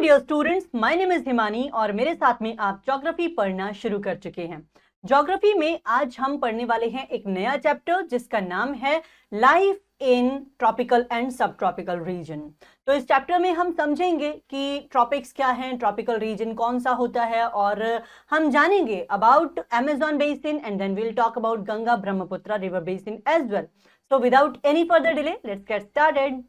Dear students my name is Himani और मेरे साथ में आप ज्योग्राफी पढ़ना शुरू कर चुके हैं ज्योग्राफी में आज हम पढ़ने वाले हैं एक नया चैप्टर जिसका नाम है life in tropical and subtropical region तो इस चैप्टर में हम समझेंगे कि ट्रॉपिक्स क्या हैं ट्रॉपिकल रीजन कौन सा होता है और हम जानेंगे about Amazon basin and then will talk about Ganga Brahmaputra river basin as well so without any further delay let's get started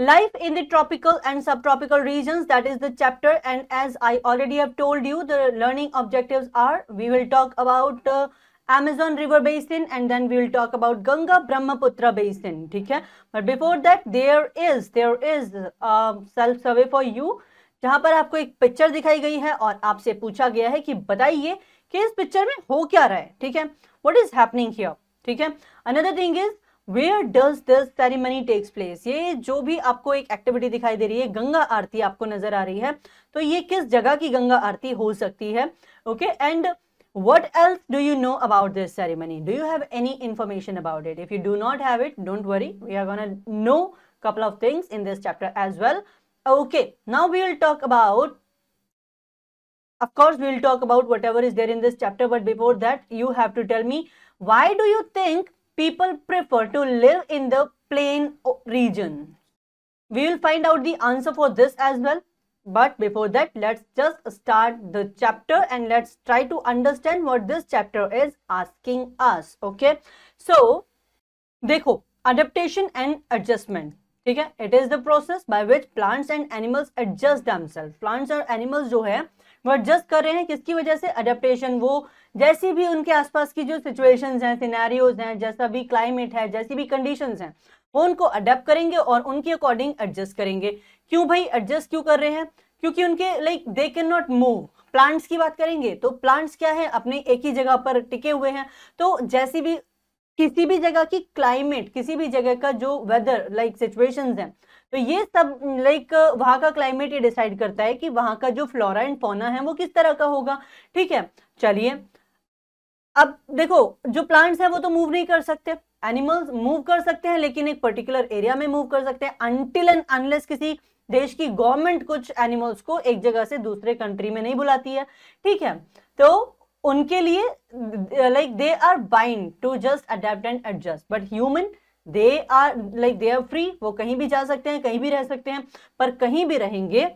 Life in the tropical and subtropical regions, that is the chapter. And as I already have told you, the learning objectives are, we will talk about uh, Amazon River Basin and then we will talk about Ganga Brahmaputra Basin. Okay? But before that, there is, there is a uh, self-survey for you. जहाँ पर आपको एक picture दिखाई गई है और आपसे पूछा गया है कि बताइए कि इस पिक्चर में हो क्या रहा है ठीक है व्हाट इज हैपनिंग हियर ठीक है another thing is where does this ceremony takes place ये जो भी आपको एक एक्टिविटी दिखाई दे रही है गंगा आरती आपको नजर आ रही है तो ये किस जगह की गंगा आरती हो सकती है okay and what else do you know about this ceremony do you have any information about it if you do not have it don't worry we are gonna know couple of things in this chapter as well okay now we will talk about of course we'll talk about whatever is there in this chapter but before that you have to tell me why do you think people prefer to live in the plain region? We will find out the answer for this as well. But before that, let's just start the chapter and let's try to understand what this chapter is asking us. Okay. So, देखो adaptation and adjustment. ठीक है it is the process by which plants and animals adjust themself plants और animals जो है वो adjust कर रहे हैं किसकी वजह से अडेप्टेशन वो जैसी भी उनके आसपास की जो सिचुएशंस हैं सिनेरियोज हैं जैसा भी क्लाइमेट है जैसी भी कंडीशंस हैं वो उनको अडेप्ट करेंगे और उनके अकॉर्डिंग एडजस्ट करेंगे क्यों भाई एडजस्ट क्यों कर रहे हैं क्योंकि उनके like they can not move plants की बात करेंगे तो प्लांट्स क्या है अपने एक ही जगह पर टिके हुए हैं तो जैसी भी किसी भी जगह की क्लाइमेट किसी भी जगह का जो वेदर लाइक सिचुएशंस हैं तो ये सब लाइक वहां का क्लाइमेट ये डिसाइड करता है कि वहां का जो फ्लोरा एंड फोना है वो किस तरह का होगा ठीक है चलिए अब देखो जो प्लांट्स है वो तो मूव नहीं कर सकते एनिमल्स मूव कर सकते हैं लेकिन एक पर्टिकुलर एरिया में मूव कर सकते हैं अनटिल एंड अनलेस किसी देश की गवर्नमेंट कुछ एनिमल्स को एक जगह से दूसरे कंट्री में नहीं बुलाती है ठीक है तो उनके लिए like they are bind to just adapt and adjust but human they are like they are free वो कहीं भी जा सकते हैं कहीं भी रह सकते हैं पर कहीं भी रहेंगे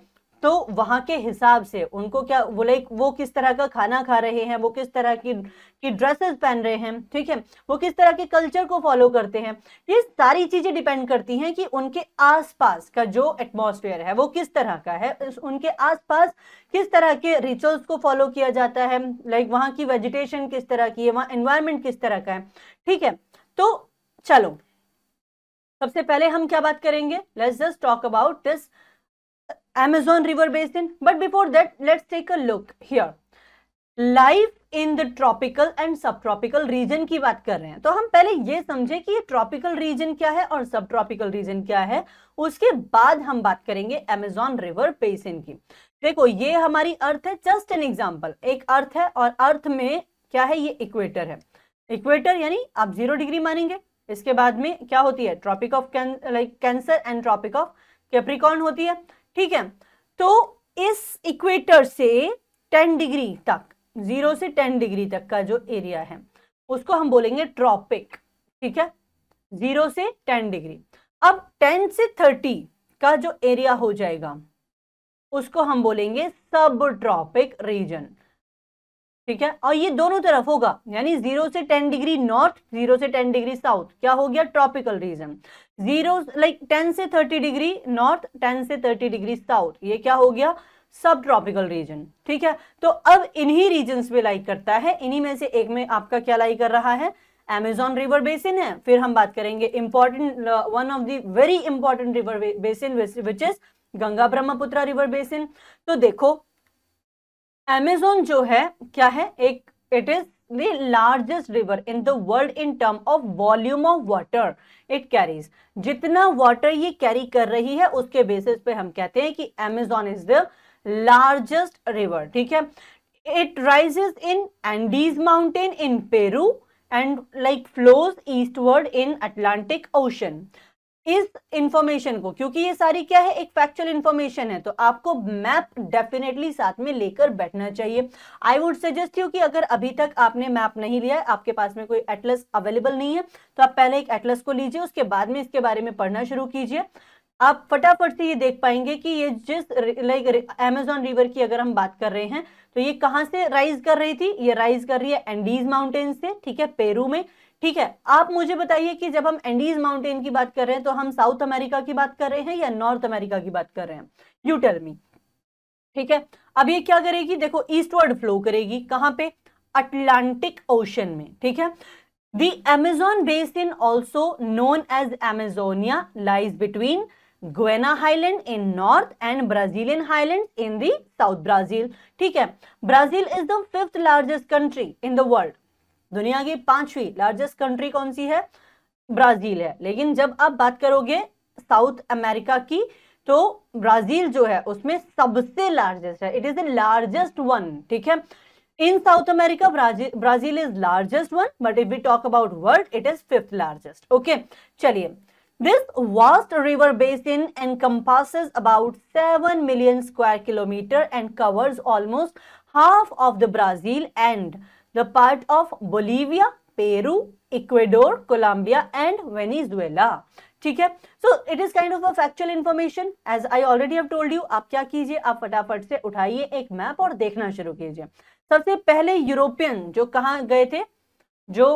तो वहां के हिसाब से उनको क्या वो लाइक वो किस तरह का खाना खा रहे हैं वो किस तरह की की ड्रेसेस पहन रहे हैं ठीक है वो किस तरह के कल्चर को फॉलो करते हैं ये सारी चीज़ें डिपेंड करती हैं कि उनके आसपास का जो एटमॉस्फेयर है वो किस तरह का है उनके आसपास किस तरह के रिचुअल्स को फॉलो किया जाता है लाइक वहाँ की वेजिटेशन किस तरह की है वहां एनवायरमेंट किस तरह का है ठीक है तो चलो सबसे पहले हम क्या बात करेंगे let's just talk about this Amazon River Basin. But before that, let's take a look here. life in the tropical and subtropical region की बात कर रहे हैं तो हम पहले ये समझे कि ये ट्रॉपिकल रीजन क्या है और सब ट्रॉपिकल रीजन क्या है उसके बाद हम बात करेंगे एमेजॉन रिवर बेसिन की देखो ये हमारी अर्थ है जस्ट एन एग्जाम्पल एक अर्थ है और अर्थ में क्या है ये इक्वेटर है इक्वेटर यानी आप जीरो डिग्री मानेंगे इसके बाद में क्या होती है tropic of like Cancer and tropic of Capricorn होती है ठीक है तो इस इक्वेटर से 10 डिग्री तक जीरो से 10 डिग्री तक का जो एरिया है उसको हम बोलेंगे ट्रॉपिक ठीक है जीरो से 10 डिग्री अब 10 से 30 का जो एरिया हो जाएगा उसको हम बोलेंगे सब ट्रॉपिक रीजन ठीक है और ये दोनों तरफ होगा यानी जीरो से टेन डिग्री नॉर्थ जीरो से टेन डिग्री साउथ क्या हो गया tropical region zero like ten से थर्टी डिग्री नॉर्थ टेन से थर्टी डिग्री साउथ ये क्या हो गया सब ट्रॉपिकल रीजन ठीक है तो अब इन्हीं रीजन पे लाइक करता है इन्हीं में से एक में आपका क्या लाइक कर रहा है एमेजॉन रिवर बेसिन है फिर हम बात करेंगे important one of the very important river basin which is Ganga Brahmaputra river basin तो देखो एमेजोन जो है क्या है एक it is largest river in the world in term of volume of water it carries जितना वाटर ये कैरी कर रही है उसके बेसिस पे हम कहते हैं कि Amazon is the largest river ठीक है it rises in Andes mountain in Peru and like flows eastward in Atlantic ocean इस इंफॉर्मेशन को क्योंकि ये सारी क्या है एक फैक्चुअल इंफॉर्मेशन है तो आपको मैप डेफिनेटली साथ में लेकर बैठना चाहिए आई वुड सजेस्ट यू कि अगर अभी तक आपने मैप नहीं लिया है आपके पास में कोई एटलस अवेलेबल नहीं है तो आप पहले एक एटलस को लीजिए उसके बाद में इसके बारे में पढ़ना शुरू कीजिए आप फटाफट से ये देख पाएंगे कि ये जिस लाइक अमेजोन रिवर की अगर हम बात कर रहे हैं तो ये कहाँ से राइज कर रही थी ये राइज कर रही है एंडीज माउंटेन से ठीक है पेरू में ठीक है आप मुझे बताइए कि जब हम एंडीज माउंटेन की बात कर रहे हैं तो हम साउथ अमेरिका की बात कर रहे हैं या नॉर्थ अमेरिका की बात कर रहे हैं यू टेल मी ठीक है अब ये क्या करेगी देखो ईस्टवर्ड फ्लो करेगी कहां पे अटलांटिक ओशन में ठीक है the Amazon basin also known as Amazonia lies between Guiana highland in north and Brazilian highland in the south Brazil ठीक है Brazil is the fifth largest country in the world दुनिया की पांचवी largest country कौन सी है Brazil है लेकिन जब आप बात करोगे साउथ अमेरिका की तो ब्राजील जो है उसमें सबसे लार्जेस्ट है it is the largest one ठीक है in South America Brazil is largest one but if we talk about world it is fifth largest okay चलिए this vast river basin and compass about seven million square kilometre and covers almost half of the Brazil and the part of bolivia peru ecuador colombia and venezuela ठीक है so it is kind of a factual information as I already have told you आप क्या कीजिए आप फटाफट से उठाइए एक मैप और देखना शुरू कीजिए सबसे पहले यूरोपियन जो कहा गए थे जो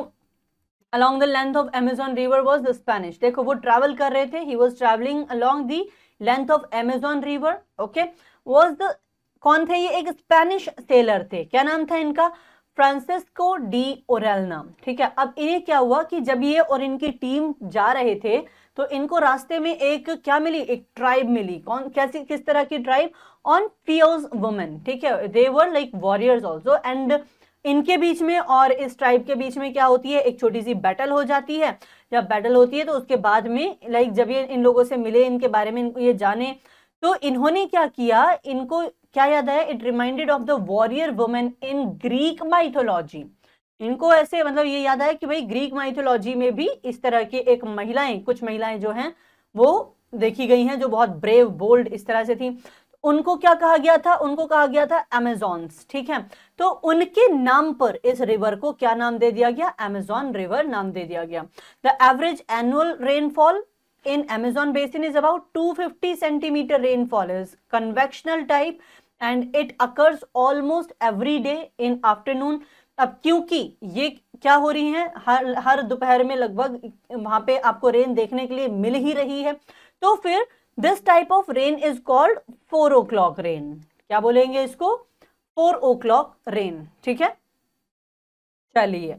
along the length of Amazon river was the Spanish देखो वो ट्रेवल कर रहे थे he was travelling along the length of Amazon river okay was the कौन थे ये एक स्पेनिश सेलर थे क्या नाम था इनका फ्रांसिस्को डी ओरेलना ठीक है अब इन्हें क्या हुआ कि जब ये और इनकी टीम जा रहे थे तो इनको रास्ते में एक क्या मिली एक ट्राइब मिली कौन कैसी किस तरह की ट्राइब ऑन पियोज वुमेन ठीक है they were like warriors also and इनके बीच में और इस ट्राइब के बीच में क्या होती है एक छोटी सी बैटल हो जाती है जब बैटल होती है तो उसके बाद में लाइक जब ये इन लोगों से मिले इनके बारे में इनको ये जाने तो इन्होंने क्या किया इनको क्या याद है it reminded of the warrior women in Greek mythology इनको ऐसे मतलब ये याद है कि भाई ग्रीक माइथोलॉजी में भी इस तरह की एक महिलाएं कुछ महिलाएं जो हैं वो देखी गई हैं जो बहुत ब्रेव बोल्ड इस तरह से थी उनको क्या कहा गया था उनको कहा गया था एमेजॉन्स ठीक है तो उनके नाम पर इस रिवर को क्या नाम दे दिया गया एमेजॉन रिवर नाम दे दिया गया the average annual rainfall in amazon basin is about 250 centimetre rainfall is convectional type and it occurs almost every day in afternoon अब क्योंकि ये क्या हो रही है हर हर दोपहर में लगभग वहां पे आपको रेन देखने के लिए मिल ही रही है तो फिर this type of rain is called four o'clock rain क्या बोलेंगे इसको फोर ओ क्लॉक रेन ठीक है चलिए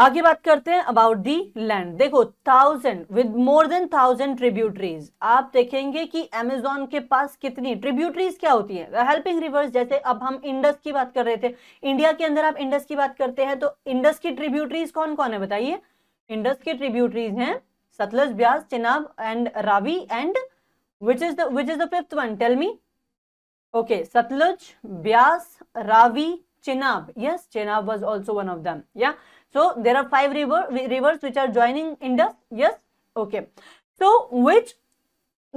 आगे बात करते हैं अबाउट दी लैंड देखो thousand with more than thousand tributaries आप देखेंगे कि एमेजोन के पास कितनी ट्रिब्यूटरीज क्या होती है हेल्पिंग रिवर्स जैसे अब हम इंडस की बात कर रहे थे इंडिया के अंदर आप इंडस की बात करते हैं तो इंडस की ट्रिब्यूटरीज कौन कौन है बताइए इंडस की ट्रिब्यूटरीज हैं Sutlej Beas Chenab and Ravi and which is the which is the fifth one tell me okay Sutlej Beas Ravi Chenab yes Chenab was also one of them या So there are five river, rivers which are joining Indus. Yes. Okay. So which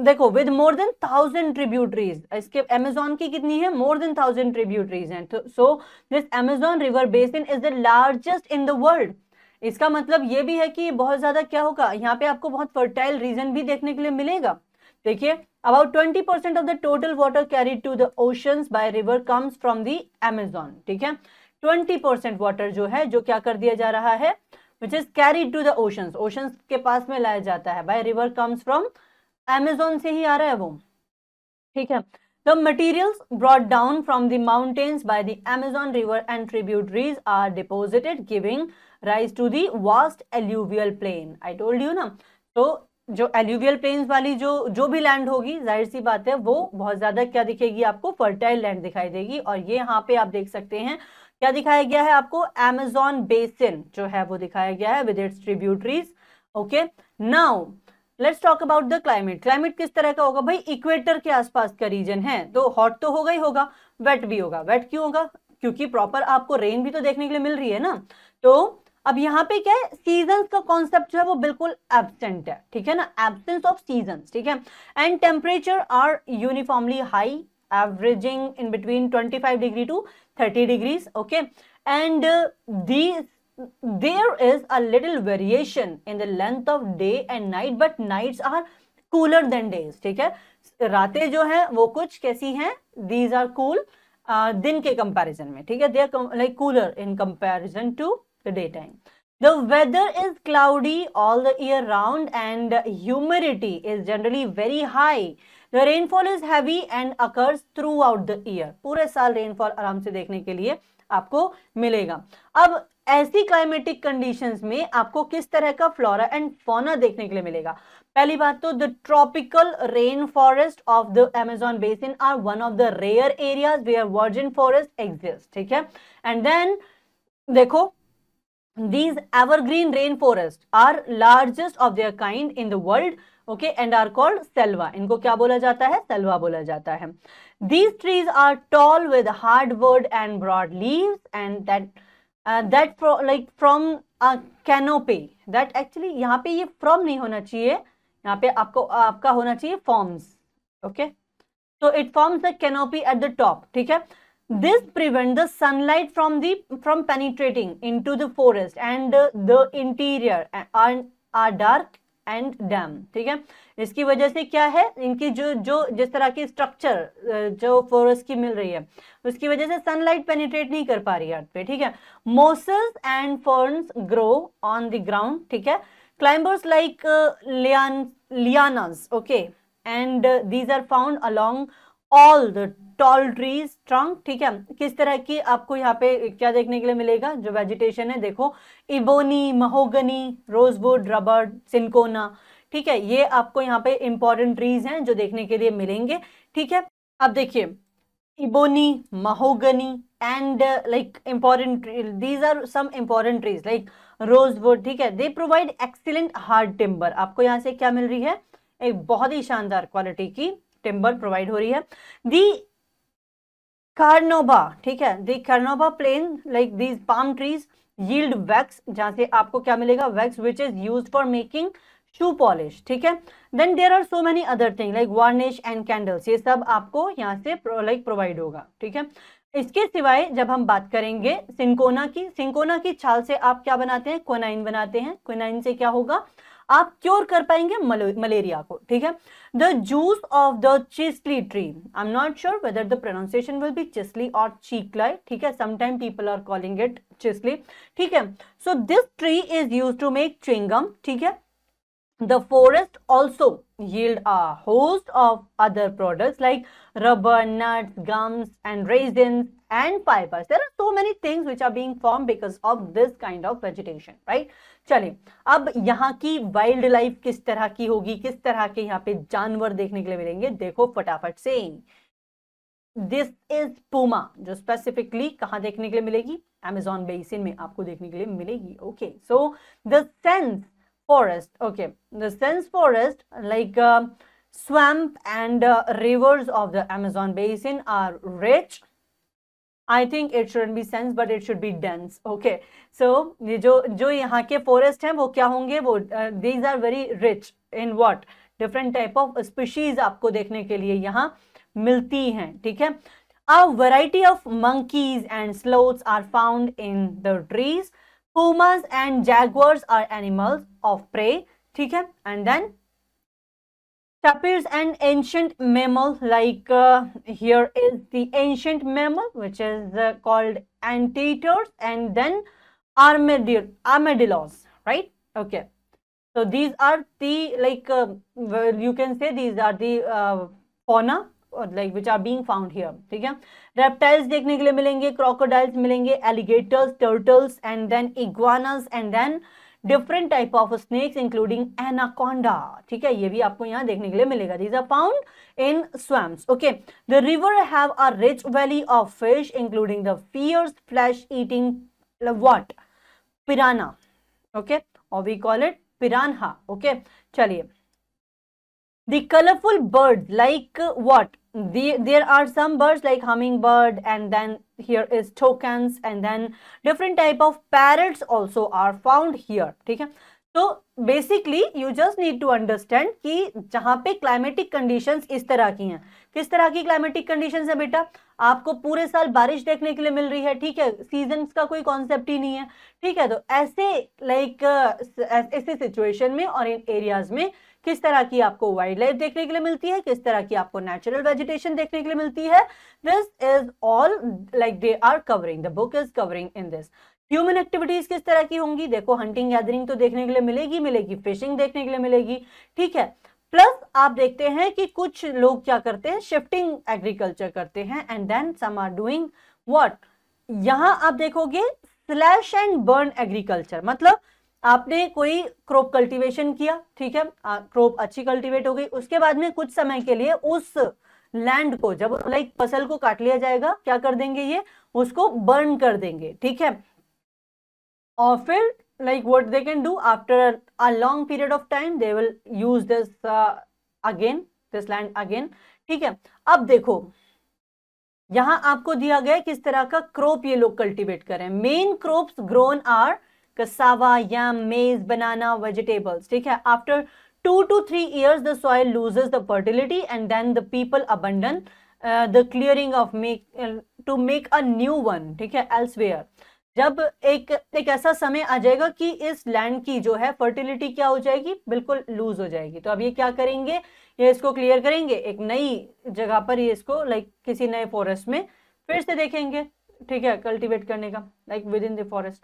देखो with more than thousand tributaries इसके Amazon की कितनी है more than thousand tributaries हैं so this Amazon river basin is the largest in the world इसका मतलब ये भी है कि बहुत ज्यादा क्या होगा यहाँ पे आपको बहुत फर्टाइल रीजन भी देखने के लिए मिलेगा देखिए about twenty percent of the total water carry to the oceans by river comes from the Amazon ठीक है ट्वेंटी परसेंट वाटर जो है जो क्या कर दिया जा रहा है which is carry to the oceans oceans के पास में लाया जाता है by river comes from Amazon से ही आ रहा है वो ठीक है the materials brought down from the mountains by the Amazon river and tributaries are deposited giving rise to the vast alluvial plain I told you ना तो जो एल्यूवियल प्लेन वाली जो जो भी लैंड होगी जाहिर सी बात है वो बहुत ज्यादा क्या दिखेगी आपको फर्टाइल लैंड दिखाई देगी और ये यहाँ पे आप देख सकते हैं क्या दिखाया गया है आपको एमेजॉन बेसिन जो है वो दिखाया गया है with its tributaries okay now let's talk about the climate climate किस तरह का होगा भाई इक्वेटर के आसपास का रीजन है तो हॉट तो होगा ही होगा वेट भी होगा वेट क्यों होगा क्योंकि प्रॉपर आपको रेन भी तो देखने के लिए मिल रही है ना तो अब यहाँ पे क्या है सीजन का कॉन्सेप्ट जो है वो बिल्कुल एबसेंट है ठीक है ना एबसेंस ऑफ सीजन ठीक है and temperature are uniformly high averaging in between 25 degree to 30 degrees okay and uh, these there is a little variation in the length of day and night but nights are cooler than days Okay, है रातें जो हैं वो कुछ कैसी हैं these are cool uh, दिन के comparison में Okay, they are like cooler in comparison to the daytime the weather is cloudy all the year round and humidity is generally very high the rainfall is heavy and occurs throughout the year पूरे साल rainfall आराम से देखने के लिए आपको मिलेगा अब ऐसी क्लाइमेटिक कंडीशंस में आपको किस तरह का फ्लोरा एंड फोना देखने के लिए मिलेगा पहली बात तो the tropical rain forest of the Amazon basin are one of the rare areas where virgin forest exist ठीक है एंड देन देखो these evergreen rain forest are largest of their kind in the world okay and are called selva इनको क्या बोला जाता है selva बोला जाता है these trees are tall with hardwood and broad leaves and that uh, that pro, like from a canopy that actually यहाँ पे ये from नहीं होना चाहिए यहाँ पे आपको आपका होना चाहिए forms okay so it forms the canopy at the top ठीक है this prevent the sunlight from the from penetrating into the forest and the, the interior and are dark and damp ठीक है इसकी वजह से क्या है इनकी जो जो जिस तरह की स्ट्रक्चर जो फोरस की मिल रही है उसकी वजह से सनलाइट पेनिट्रेट नहीं कर पा रही अर्थ पे ठीक है mosses and ferns grow on the ground ठीक है climbers like liana lianas okay and these are found are all the tall trees trunk ठीक है किस तरह की आपको यहाँ पे क्या देखने के लिए मिलेगा जो वेजिटेशन है देखो ebony mahogany rosewood rubber cinchona ठीक है ये आपको यहाँ पे इंपॉर्टेंट ट्रीज हैं जो देखने के लिए मिलेंगे ठीक है अब देखिए ebony mahogany and like important these are some important trees like rosewood ठीक है they provide excellent hard timber आपको यहाँ से क्या मिल रही है एक बहुत ही शानदार क्वालिटी की टिम्बर प्रोवाइड हो रही है दी कार्नोबा ठीक है the carnauba plain like these palm trees yield wax जहां से आपको क्या मिलेगा wax which is use for making shoe polish ठीक है then there are so many other thing like varnish and candles ये सब आपको यहाँ से लाइक प्रोवाइड होगा ठीक है इसके सिवाय जब हम बात करेंगे सिंकोना की सिंकोना की छाल से आप क्या बनाते हैं क्विनाइन बनाते हैं क्विनाइन से क्या होगा आप क्योर कर पाएंगे मलेरिया को ठीक है the juice of the chisly tree I am not sure whether the pronunciation will be chisly और चीकलाई ठीक है sometime people are calling it chisly ठीक है so this tree is use to make chewing gum ठीक है The forest also yield a host of other products like rubber, nuts, gums and raisins and fibers. There are so many things which are being formed because of this kind of vegetation, right? चले अब यहाँ की wild life किस तरह की होगी किस तरह के यहाँ पे जानवर देखने के लिए मिलेंगे देखो फटाफट से दिस इज पुमा जो स्पेसिफिकली कहाँ देखने के लिए मिलेगी अमेजोन बेसिन में आपको देखने के लिए मिलेगी okay so the sense forest okay the sense forest like um, swamp and uh, rivers of the amazon basin are rich i think it shouldn't be sense but it should be dense okay so jo jo yahan ke forest hain wo kya honge wo these are very rich in what different type of species aapko dekhne ke liye yahan milti hain theek hai a variety of monkeys and sloths are found in the trees pumas and jaguars are animals of prey ठीक and then tapirs and ancient mammal like uh, here is the ancient mammal which is uh, called anteaters and then armadillo armadillos right okay so these are the like uh, well, you can say these are the uh, fauna like which are being found here ठीक है reptiles देखने के लिए मिलेंगे crocodiles मिलेंगे alligators turtles and then iguanas and then different type of snakes including anaconda ठीक है ये भी आपको यहाँ देखने के लिए मिलेगा these are found in swamps okay the river have a rich valley of fish including the fierce flesh eating what piranha okay और we call it piranha okay चलिए the colorful bird like what the, there are some birds like hummingbird and then here is toucans and then different type of parrots also are found here theek hai so basically you just need to understand ki jahan pe climatic conditions is tarah ki hain kis tarah ki climatic conditions hai beta आपको पूरे साल बारिश देखने के लिए मिल रही है ठीक है सीजन्स का कोई कॉन्सेप्ट ही नहीं है ठीक है तो ऐसे लाइक like, ऐसे सिचुएशन में और इन एरियाज में किस तरह की आपको वाइल्ड लाइफ देखने के लिए मिलती है किस तरह की आपको नेचुरल वेजिटेशन देखने के लिए मिलती है this is all like they are covering the book is covering in this human activities किस तरह की होंगी देखो हंटिंग गैदरिंग तो देखने के लिए मिलेगी मिलेगी फिशिंग देखने के लिए मिलेगी ठीक है प्लस आप देखते हैं कि कुछ लोग क्या करते हैं शिफ्टिंग एग्रीकल्चर करते हैं and then some are doing what यहां आप देखोगे स्लैश एंड बर्न एग्रीकल्चर मतलब आपने कोई क्रॉप कल्टीवेशन किया ठीक है क्रॉप अच्छी कल्टीवेट हो गई उसके बाद में कुछ समय के लिए उस लैंड को जब लाइक फसल को काट लिया जाएगा क्या कर देंगे ये उसको बर्न कर देंगे ठीक है और फिर like what they can do after a long period of time they will use this again this land again ठीक है अब देखो यहां आपको दिया गया किस तरह का क्रॉप ये लोग कल्टिवेट करें main crops grown are cassava या मेज बनाना वेजिटेबल्स ठीक है after two two three years the soil loses the fertility and then the people abandon the clearing of make to make a new one ठीक है elsewhere जब एक एक ऐसा समय आ जाएगा कि इस लैंड की जो है फर्टिलिटी क्या हो जाएगी बिल्कुल लूज हो जाएगी तो अब ये क्या करेंगे ये इसको क्लियर करेंगे एक नई जगह पर ये इसको लाइक like, किसी नए फॉरेस्ट में फिर से देखेंगे ठीक है कल्टीवेट करने का like within the forest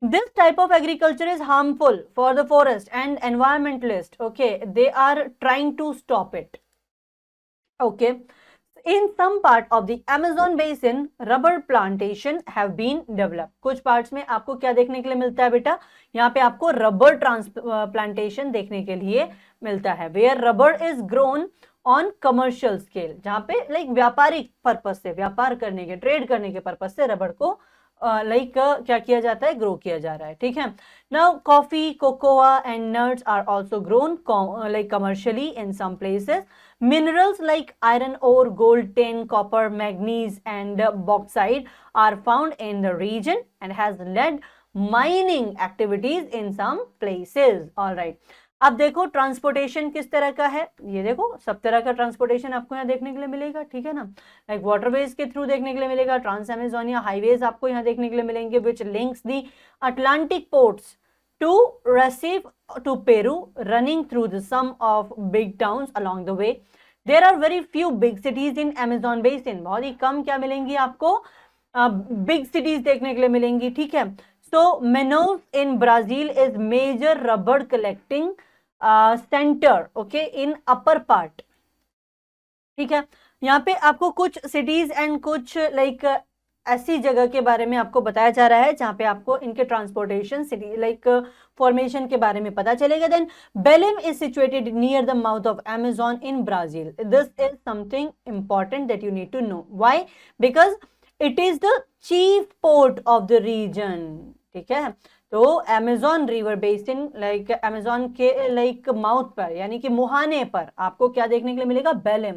this type of agriculture is harmful for the forest and environmentalist okay they are trying to stop it okay in some part of the amazon basin rubber plantation have been developed कुछ parts में आपको क्या देखने के लिए मिलता है बेटा यहाँ पे आपको rubber plantation देखने के लिए मिलता है where rubber is grown on commercial scale जहाँ पे लाइक व्यापारिक पर्पज से व्यापार करने के ट्रेड करने के पर्पज से रबड़ को लाइक uh, like, uh, क्या किया जाता है ग्रो किया जा रहा है ठीक है now coffee cocoa and nuts are also grown like commercially in some places minerals like iron और gold tin copper manganese and bauxite are found in the region and has led mining activities in some places all अब देखो transportation किस तरह का है ये देखो सब तरह का ट्रांसपोर्टेशन आपको यहाँ देखने के लिए मिलेगा ठीक है ना लाइक वाटरवेज के थ्रू देखने के लिए मिलेगा ट्रांस एमेजोनिया हाईवेज आपको यहाँ देखने के लिए मिलेंगे which links the Atlantic ports to receive to Peru running through the some of big town along the way there are very few big cities in Amazon in बहुत ही कम क्या मिलेंगी आपको बिग uh, सिटीज देखने के लिए मिलेंगी ठीक है so Manaus in Brazil is major रबड़ collecting centre okay in upper part ठीक है यहाँ पे आपको कुछ सिटीज एंड कुछ लाइक like, ऐसी जगह के बारे में आपको बताया जा रहा है जहां पे आपको इनके ट्रांसपोर्टेशन सिटी लाइक फॉर्मेशन के बारे में पता चलेगा then Belem is situated near the mouth of Amazon in Brazil this is something important that you need to know why because it is the chief port of the region ठीक है तो Amazon river basin like Amazon के like mouth पर यानी कि मुहाने पर आपको क्या देखने के लिए मिलेगा बेलेम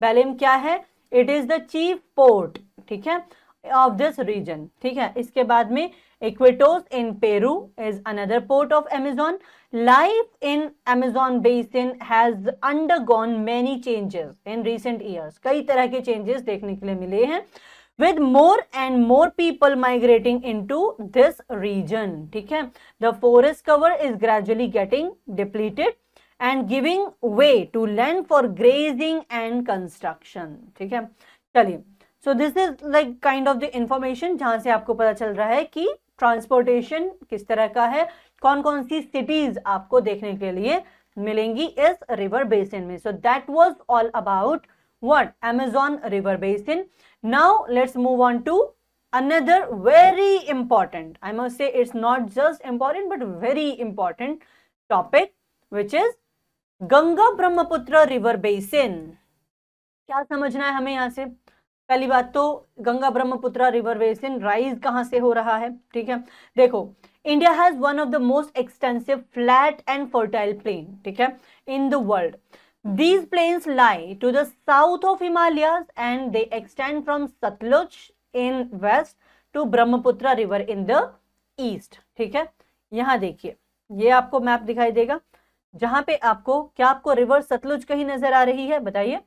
बेलेम क्या है it is the chief port ठीक है ऑफ दिस रीजन ठीक है इसके बाद में Iquitos in Peru is another port of Amazon life in Amazon basin has gone many changes in recent years कई तरह के चेंजेस देखने के लिए मिले हैं with more and more people migrating into this region ठीक है the forest cover is gradually getting depleted and giving way to land for grazing and construction ठीक है चलिए so this is like kind of the information जहां से आपको पता चल रहा है कि ट्रांसपोर्टेशन किस तरह का है कौन कौन सी सिटीज आपको देखने के लिए मिलेंगी इस रिवर बेसिन में so that was all about what Amazon river basin Now let's move on to another very important, I must say it's not just important but very important topic which is Ganga Brahmaputra river basin. क्या समझना है हमें यहाँ से पहली बात तो Ganga Brahmaputra river basin rise कहाँ से हो रहा है ठीक है देखो India has one of the most extensive flat and fertile plain ठीक है in the world These plains lie to the south of Himalayas and they extend from Satluj in west to Brahmaputra river in the east. ठीक है यहां देखिए ये आपको map दिखाई देगा जहां पे आपको क्या आपको रिवर सतलुज कहीं नजर आ रही है बताइए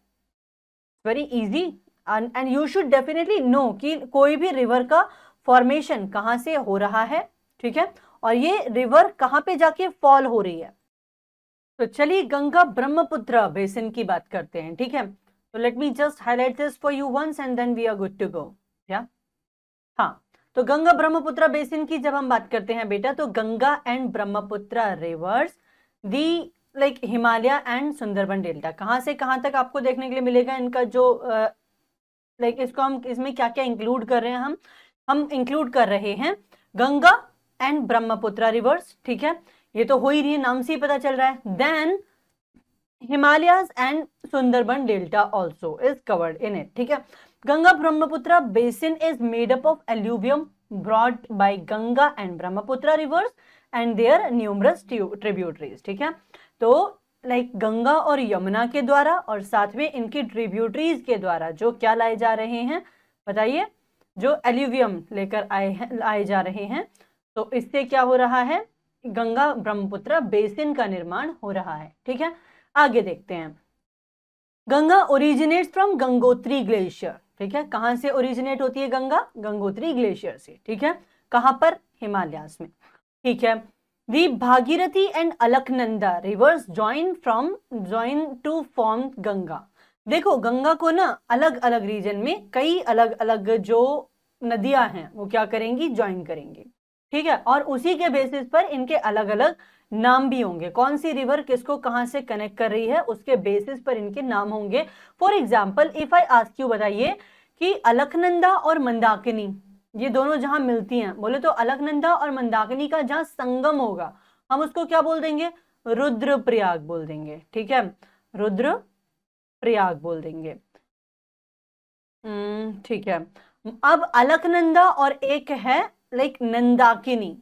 very easy and you should definitely know कि कोई भी रिवर का फॉर्मेशन कहाँ से हो रहा है ठीक है और ये रिवर कहाँ पे जाके फॉल हो रही है तो चलिए गंगा ब्रह्मपुत्र बेसिन की बात करते हैं ठीक है तो let me just highlight this for you once and then we are good to go या हाँ तो गंगा ब्रह्मपुत्र बेसिन की जब हम बात करते हैं बेटा तो Ganga and Brahmaputra rivers the like Himalaya and Sundarban delta कहाँ से कहाँ तक आपको देखने के लिए मिलेगा इनका जो लाइक इसको हम इसमें क्या क्या इंक्लूड कर रहे हैं हम हम इंक्लूड कर रहे हैं गंगा एंड ब्रह्मपुत्र रिवर्स ठीक है ये तो हो ही रही है नाम से ही पता चल रहा है then Himalayas and Sundarban delta also is covered in it ठीक है Ganga Brahmaputra basin is made up of alluvium brought by Ganga and Brahmaputra rivers and their numerous tributaries ठीक है तो लाइक like गंगा और यमुना के द्वारा और साथ में इनकी ट्रिब्यूटरीज के द्वारा जो क्या लाए जा रहे हैं बताइए जो एल्यूवियम लेकर आए आए जा रहे हैं तो इससे क्या हो रहा है गंगा ब्रह्मपुत्र बेसिन का निर्माण हो रहा है ठीक है आगे देखते हैं Ganga originate from Gangotri glacier ठीक है कहां से ओरिजिनेट होती है गंगा गंगोत्री ग्लेशियर से ठीक है कहां पर हिमालयास में ठीक है the Bhagirathi and Alaknanda rivers join from join to form Ganga देखो गंगा को ना अलग अलग रीजन में कई अलग अलग जो नदियां हैं वो क्या करेंगी ज्वाइन करेंगी ठीक है और उसी के बेसिस पर इनके अलग अलग नाम भी होंगे कौन सी रिवर किसको कहां से कनेक्ट कर रही है उसके बेसिस पर इनके नाम होंगे for example if I ask you बताइए कि अलकनंदा और मंदाकिनी ये दोनों जहां मिलती हैं बोले तो अलकनंदा और मंदाकिनी का जहां संगम होगा हम उसको क्या बोल देंगे रुद्रप्रयाग बोल देंगे ठीक है रुद्र प्रयाग बोल देंगे हम्म, ठीक है अब अलकनंदा और एक है लाइक नंदाकिनी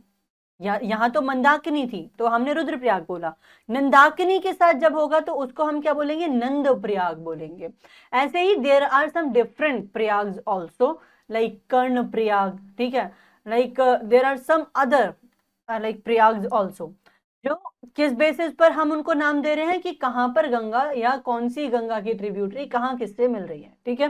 यहाँ तो मंदाकिनी थी तो हमने रुद्रप्रयाग बोला नंदाकिनी के साथ जब होगा तो उसको हम क्या बोलेंगे नंद प्रयाग बोलेंगे ऐसे ही there are some different Prayag also like Karna Prayag ठीक है like there are some other like Prayag also जो किस बेसिस पर हम उनको नाम दे रहे हैं कि कहाँ पर गंगा या कौन सी गंगा की ट्रिब्यूटरी कहाँ किससे मिल रही है ठीक है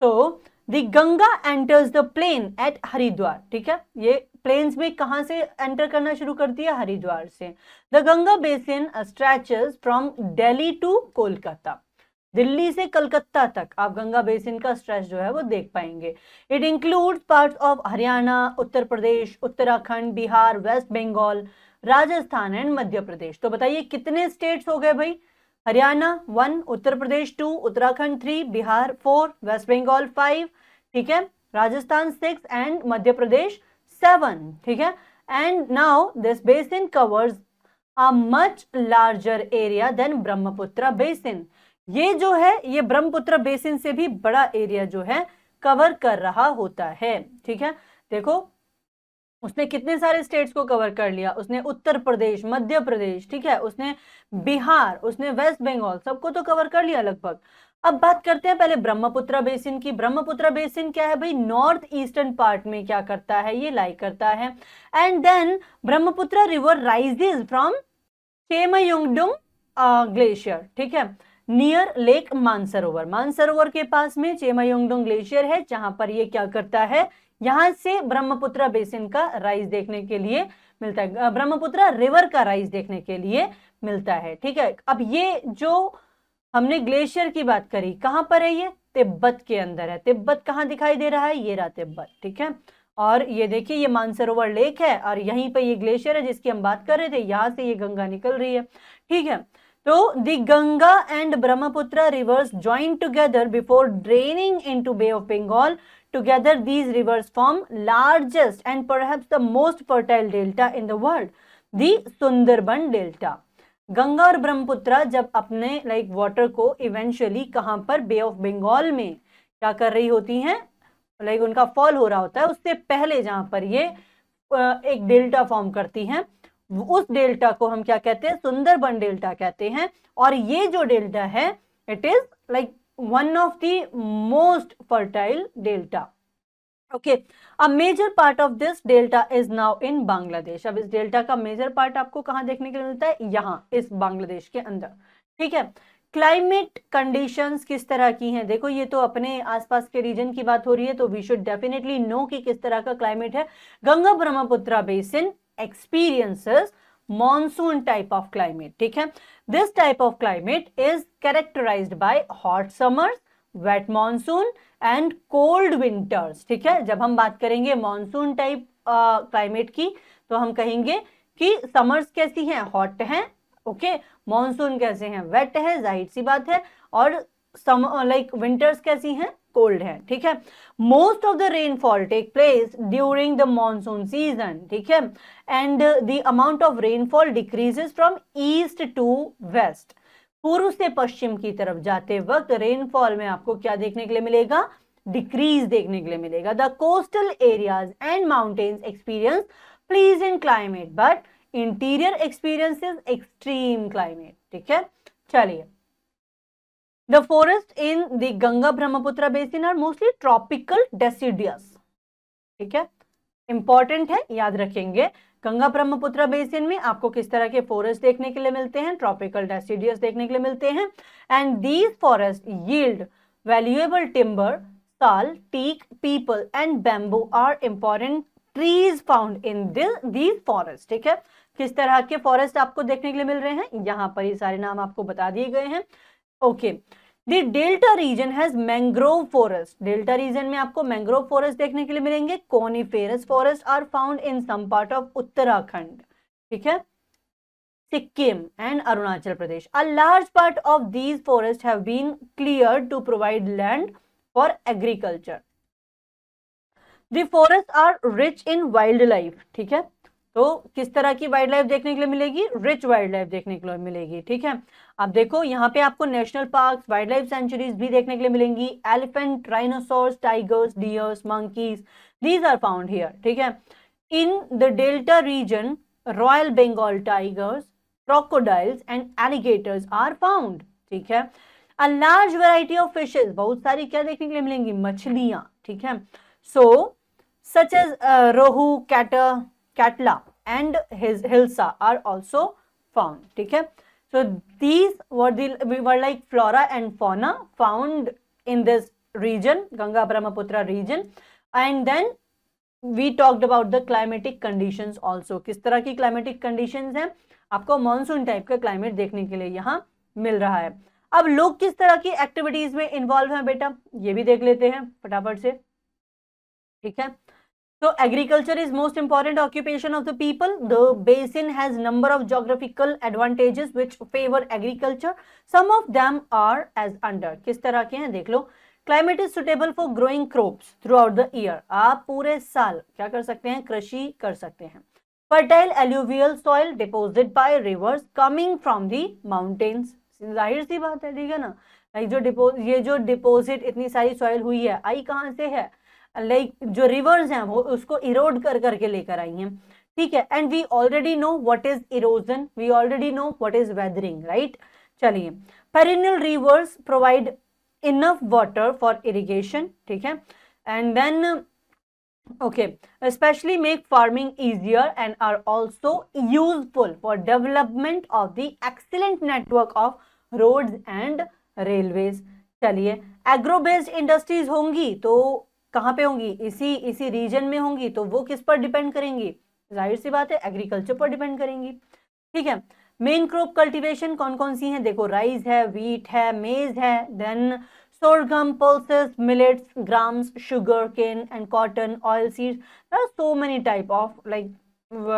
तो so, the Ganga enters the plain at Haridwar ठीक है ये प्लेन्स में कहाँ से एंटर करना शुरू कर दिया हरिद्वार से the Ganga basin stretches from Delhi to Kolkata Delhi से कलकत्ता तक आप गंगा बेसिन का स्ट्रेच जो है वो देख पाएंगे it include part of Haryana Uttar Pradesh Uttarakhand Bihar West Bengal Rajasthan and Madhya Pradesh तो बताइए कितने स्टेट्स हो गए भाई Haryana one Uttar Pradesh two Uttarakhand three Bihar four West Bengal five ठीक है Rajasthan six and Madhya Pradesh seven ठीक है and now this basin covers a much larger area than Brahmaputra basin ये जो है ये ब्रह्मपुत्र बेसिन से भी बड़ा एरिया जो है कवर कर रहा होता है ठीक है देखो उसने कितने सारे स्टेट्स को कवर कर लिया उसने उत्तर प्रदेश मध्य प्रदेश ठीक है उसने बिहार उसने वेस्ट बंगाल सबको तो कवर कर लिया लगभग अब बात करते हैं पहले ब्रह्मपुत्र बेसिन की ब्रह्मपुत्र बेसिन क्या है भाई नॉर्थ ईस्टर्न पार्ट में क्या करता है ये लाई करता है and then Brahmaputra river rises from Chemayungdung glacier ठीक है नियर लेक मानसरोवर मानसरोवर के पास में चेमायोंगडोंग ग्लेशियर है जहां पर ये क्या करता है यहां से ब्रह्मपुत्र बेसिन का राइज देखने के लिए मिलता है ब्रह्मपुत्र रिवर का राइज देखने के लिए मिलता है ठीक है अब ये जो हमने ग्लेशियर की बात करी कहाँ पर है ये तिब्बत के अंदर है तिब्बत कहाँ दिखाई दे रहा है ये रहा तिब्बत ठीक है और ये देखिए ये मानसरोवर लेक है और यहीं पर ये ग्लेशियर है जिसकी हम बात कर रहे थे यहाँ से ये गंगा निकल रही है ठीक है तो the Ganga and Brahmaputra rivers join together before draining into bay of Bengal together these rivers form largest and पर most fertile delta in the world the Sundarban delta Ganga और ब्रह्मपुत्र जब अपने लाइक वाटर को इवेंचुअली कहाँ पर बे ऑफ बंगाल में क्या कर रही होती हैं लाइक उनका फॉल हो रहा होता है उससे पहले जहाँ पर ये एक डेल्टा फॉर्म करती हैं उस डेल्टा को हम क्या कहते हैं सुंदरबन डेल्टा कहते हैं और ये जो डेल्टा है it is like one of the most fertile delta okay a major part of this delta is now in Bangladesh अब इस डेल्टा का मेजर पार्ट आपको कहाँ देखने के लिए मिलता है यहाँ इस बांग्लादेश के अंदर ठीक है क्लाइमेट कंडीशंस किस तरह की हैं देखो ये तो अपने आसपास के रीजन की बात हो रही है तो वी शुड डेफिनेटली नो कि किस तरह का क्लाइमेट है Ganga Brahmaputra basin experiences monsoon type of climate ठीक है this type of climate is characterised by hot summers wet monsoon and cold winters ठीक है जब हम बात करेंगे मॉनसून टाइप क्लाइमेट की तो हम कहेंगे कि समर्स कैसी हैं हॉट हैं ओके मॉनसून कैसे हैं वेट है जाहिर सी बात है और सम लाइक विंटर्स कैसी हैं कोल्ड है ठीक है most of the rainfall take place during the monsoon season ठीक है and the amount of rainfall decreases from east to west पूर्व से पश्चिम की तरफ जाते वक्त रेनफॉल में आपको क्या देखने के लिए मिलेगा डिक्रीज देखने के लिए मिलेगा the coastal areas and mountains experience pleasant in climate but interior experience is extreme climate ठीक है चलिए the forest in the Ganga Brahmaputra basin are mostly tropical deciduous ठीक है इंपॉर्टेंट है याद रखेंगे गंगा ब्रह्मपुत्र बेसिन में आपको किस तरह के फॉरेस्ट देखने के लिए मिलते हैं ट्रॉपिकल डेसिडियस देखने के लिए मिलते हैं and these forest yield valuable timber sal teak peepal and bamboo are important trees found in these forest ठीक है किस तरह के फॉरेस्ट आपको देखने के लिए मिल रहे हैं यहाँ पर ये सारे नाम आपको बता दिए गए हैं okay okay. The delta region has mangrove forest डेल्टा रीजन में आपको मैंग्रोव फॉरेस्ट देखने के लिए मिलेंगे coniferous forest are found in some part of Uttarakhand ठीक है Sikkim and Arunachal Pradesh a large part of these forest have been clear to provide land for agriculture the forest are rich in wildlife ठीक है तो किस तरह की वाइल्ड लाइफ देखने के लिए मिलेगी रिच वाइल्ड लाइफ देखने के लिए मिलेगी ठीक है अब देखो यहाँ पे आपको national park wildlife sanctuaries भी देखने के लिए मिलेंगी elephant rhinoceros tigers deers monkeys these are found here ठीक है in the delta region royal Bengal tigers crocodiles and alligators are found ठीक है a large variety of fishes बहुत सारी क्या देखने के लिए मिलेंगी मछलियां ठीक है सो सच एज रोहू कैटर Katla and his Hilsa are also found. Okay? So these were the we were like flora and fauna found in this region, Ganga Brahmaputra region. And then we talked about the climatic conditions also. किस तरह की climatic conditions हैं आपको monsoon type का climate देखने के लिए यहाँ मिल रहा है अब लोग किस तरह की एक्टिविटीज में इन्वॉल्व हैं बेटा ये भी देख लेते हैं फटाफट से ठीक है So agriculture is most important occupation of the people. The basin has number of geographical advantages which favor agriculture. Some of them are as under. किस तरह के हैं देख लो climate is suitable for growing crops throughout the year आप पूरे साल क्या कर सकते हैं कृषि कर सकते हैं fertile alluvial soil deposit by rivers coming from the mountains जाहिर सी बात है ठीक है ना जो डिपो ये जो डिपोजिट इतनी सारी सॉइल हुई है आई कहाँ से है लाइक जो रिवर्स हैं वो उसको इरोड कर करके लेकर आई हैं ठीक है and we already know what is erosion we already know what is weathering right चलिए perennial rivers provide enough water for irrigation ठीक है and then okay specially make farming easier and are also useful for development of the excellent network of roads and railways चलिए agro based industries होंगी तो कहाँ पे होंगी इसी इसी रीजन में होंगी तो वो किस पर डिपेंड करेंगी जाहिर सी बात है एग्रीकल्चर पर डिपेंड करेंगी ठीक है मेन क्रॉप कल्टीवेशन कौन कौन सी हैं देखो राइस है वीट है मेज है then sorghum pulses millets grams sugarcane and cotton oilseeds so many type of like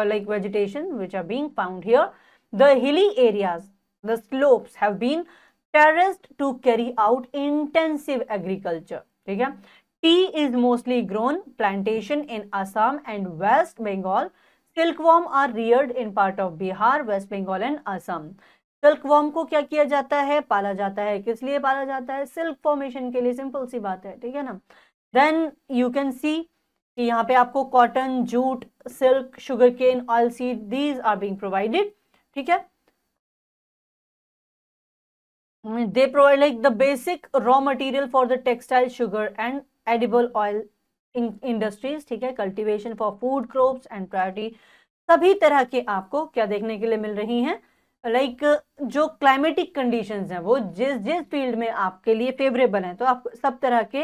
like vegetation which are being found here the hilly areas the slopes have been terraced to carry out intensive agriculture ठीक है tea is mostly grown plantation in Assam and west Bengal silkworm are are in part of Bihar west Bengal and and silkworm को क्या किया जाता है पाला जाता है किस लिए पाला जाता है सिल्क फॉर्मेशन के लिए सिंपल सी बात है ठीक है ना देन यू कैन सी कि यहाँ पे आपको cotton jute silk sugarcane oilseed these are being provided ठीक है they provide like the basic raw material for the textile sugar and edible oil industries ठीक है cultivation for food crops and priority सभी तरह के आपको क्या देखने के लिए मिल रही हैं लाइक like, जो क्लाइमेटिक कंडीशंस हैं वो जिस जिस फील्ड में आपके लिए फेवरेबल हैं तो आप सब तरह के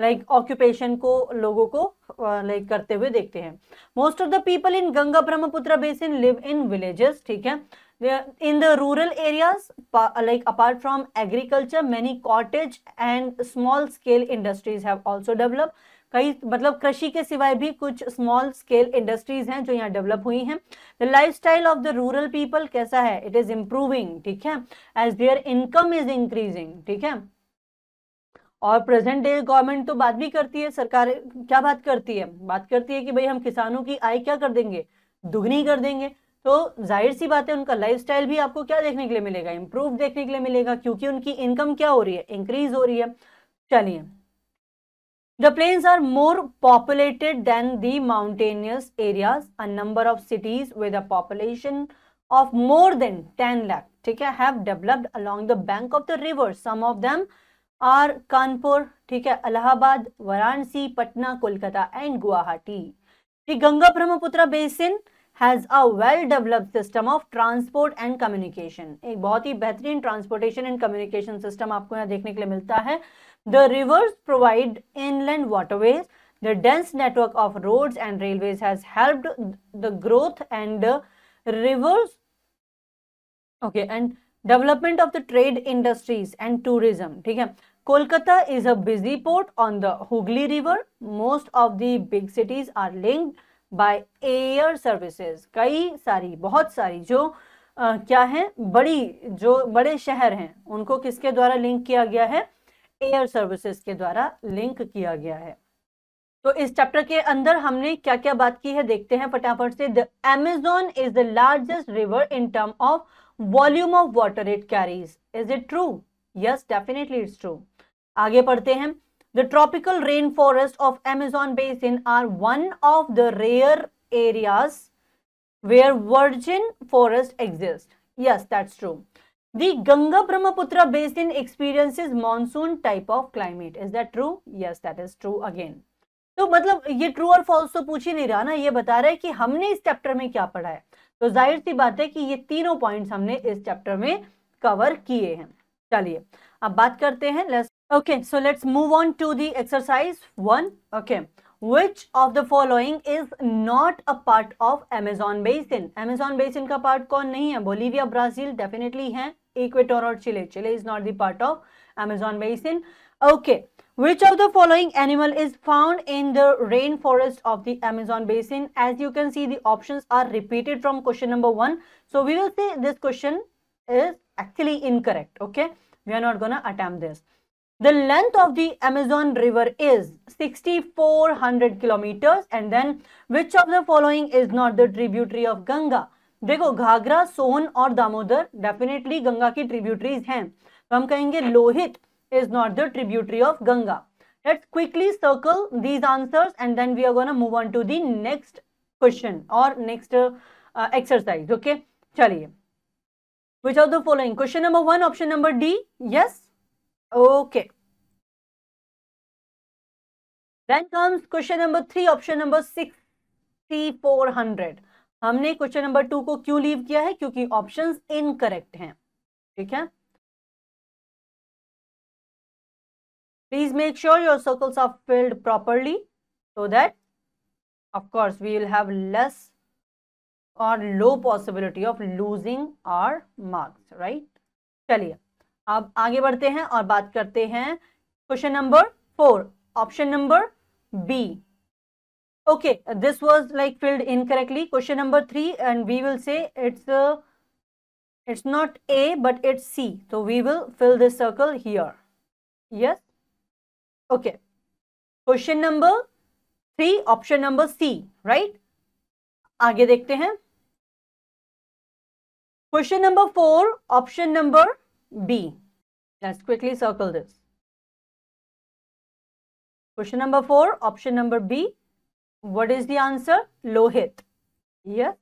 लाइक like, ऑक्यूपेशन को लोगों को लाइक like, करते हुए देखते हैं most of the people in Ganga Brahmaputra basin live in villages ठीक है in the rural areas like apart from agriculture many cottage and small scale industries have also developed कई मतलब कृषि के सिवाय भी कुछ स्मॉल स्केल इंडस्ट्रीज हैं जो यहाँ डेवलप हुई हैं the lifestyle of the rural people कैसा है इट इज इम्प्रूविंग ठीक है as their income is increasing ठीक है और प्रेजेंट डे गवर्नमेंट तो बात भी करती है सरकार क्या बात करती है बात करती है कि भाई हम किसानों की आय क्या कर देंगे दुगनी कर देंगे तो जाहिर सी बात है उनका लाइफस्टाइल भी आपको क्या देखने के लिए मिलेगा इम्प्रूव देखने के लिए मिलेगा क्योंकि उनकी इनकम क्या हो रही है इंक्रीज हो रही है चलिए the plains are more populated than the mountainous areas a number of cities with a population of more than ten lakh ठीक है have developed along the bank of the river some of them are Kanpur ठीक है Allahabad Varanasi Patna Kolkata and Guwahati Ganga Brahmaputra basin has a well-developed system of transport and communication. एक बहुत ही बेहतरीन transportation and communication system आपको यहाँ देखने के लिए मिलता है the rivers provide inland waterways the dense network of roads and railways has helped the growth and rivers okay and development of the trade industries and tourism theek hai kolkata is a busy port on the hooghly river most of the big cities are linked by air services कई सारी बहुत सारी जो आ, क्या है बड़ी जो बड़े शहर हैं उनको किसके द्वारा लिंक किया गया है एयर सर्विसेज के द्वारा लिंक किया गया है तो इस चैप्टर के अंदर हमने क्या क्या बात की है देखते हैं फटाफट से the Amazon is the largest river in term of volume of water it carries is it true yes definitely it's true आगे पढ़ते हैं The tropical rainforest of Amazon basin are one of the rare areas where virgin forest exists. Yes, that's true. The Ganga Brahmaputra basin experiences monsoon type of climate. Is that true? Yes, that is true again. तो मतलब ये true और false तो पूछ ही नहीं रहा ना ये बता रहा है कि हमने इस चैप्टर में क्या पढ़ा है तो जाहिर सी बात है कि ये तीनों पॉइंट्स हमने इस चैप्टर में कवर किए हैं चलिए अब बात करते हैं let's Okay, so let's move on to the exercise 1. Okay, which of the following is not a part of Amazon basin? Amazon basin का part कौन नहीं है Bolivia, Brazil definitely है Equator और Chile. Chile is not the part of Amazon basin. Okay, which of the following animal is found in the rainforest of the Amazon basin? As you can see, the options are repeated from question number 1. So we will say this question is actually incorrect. Okay, we are not gonna attempt this. The length of the Amazon River is 6400 kilometers and then which of the following is not the tributary of Ganga? देखो घाघरा सोन और Damodar definitely Ganga की ट्रिब्यूटरीज हैं तो हम कहेंगे Lohit is not the tributary of Ganga. let let's quickly circle these answers and then we are going to move on to the next question or next uh, exercise okay chaliye which of the following question number 1 option number d yes okay then comes question number three option number sixty four hundred हमने question number two को क्यों leave किया है क्योंकि options incorrect हैं ठीक है please make sure your circles of filled properly so that of course we will have less और low possibility of losing our marks right चलिए अब आगे बढ़ते हैं और बात करते हैं question number four option number B okay this was like filled in correctly question number three and we will say it's it's not A but it's C तो we will fill this circle here yes okay question number three option number C right आगे देखते हैं question number four option number B Let's quickly circle this. Question number 4, option number B. What is the answer? Lohit. Yes?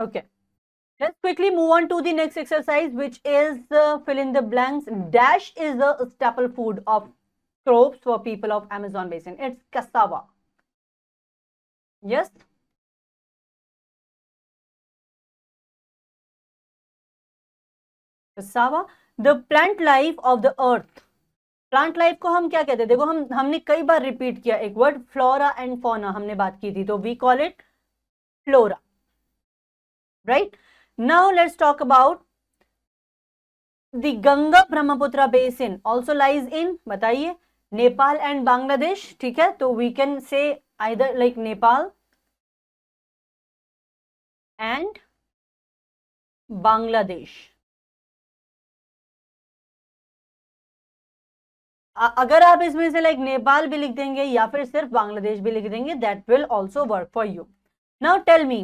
Okay. Let's quickly move on to the next exercise, which is uh, fill in the blanks. Dash is a staple food of crops for people of Amazon basin. It's cassava. Yes? Cassava. The plant life of the earth plant life को हम क्या कहते हैं देखो हम हमने कई बार repeat किया एक वर्ड फ्लोरा एंड फोना हमने बात की थी तो we call it flora right now let's talk about the Ganga Brahmaputra basin also lies in बताइए नेपाल एंड बांग्लादेश ठीक है तो we can say either like Nepal and Bangladesh अगर आप इसमें से लाइक नेपाल भी लिख देंगे या फिर सिर्फ बांग्लादेश भी लिख देंगे that will also work for you now tell me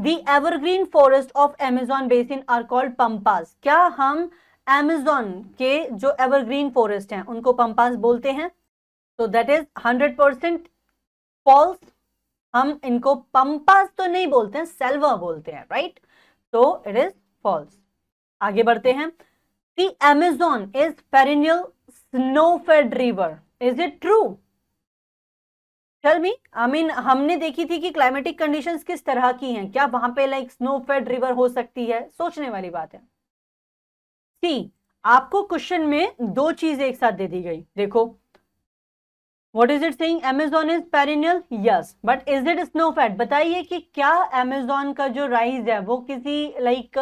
the evergreen forest of Amazon basin are called pampas क्या हम एमेजॉन के जो एवरग्रीन फॉरेस्ट हैं उनको पंपास बोलते हैं तो that is hundred percent false हम इनको पंपास तो नहीं बोलते हैं सेल्वा बोलते हैं राइट तो इट इज फॉल्स आगे बढ़ते हैं Amazon is perennial snowfed river is it true चलमी मी आई मीन हमने देखी थी कि क्लाइमेटिक कंडीशंस किस तरह की हैं क्या वहां पे लाइक स्नोफेड रिवर हो सकती है सोचने वाली बात है सी आपको क्वेश्चन में दो चीजें एक साथ दे दी गई देखो वॉट इज इट सिंग Amazon is perennial yes but is it snowfed बताइए कि क्या एमेजॉन का जो राइज है वो किसी लाइक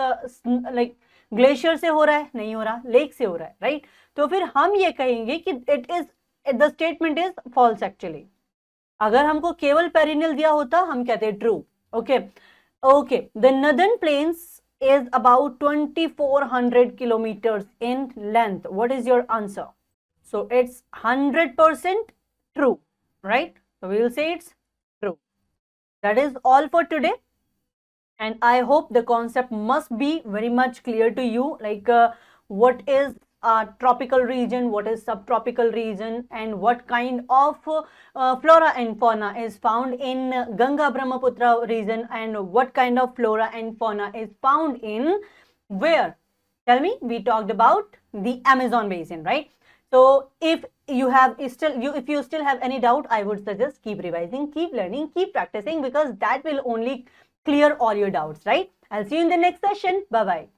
लाइक ग्लेशियर से हो रहा है नहीं हो रहा लेक से हो रहा है राइट right? तो फिर हम ये कहेंगे कि it is the statement is false actually अगर हमको केवल पेरिनियल दिया होता हम कहते true okay okay the northern plains is about 2400 kilometers in length what is your answer so it's 100% true right so we will say it's true that is all for today and i hope the concept must be very much clear to you like uh, what is uh, tropical region, what is subtropical region and what kind of uh, flora and fauna is found in Ganga Brahmaputra region and what kind of flora and fauna is found in where? Tell me, we talked about the Amazon basin, right? So if you have still you if you still have any doubt, I would suggest keep revising, keep learning, keep practicing because that will only clear all your doubts, right? I'll see you in the next session. Bye-bye.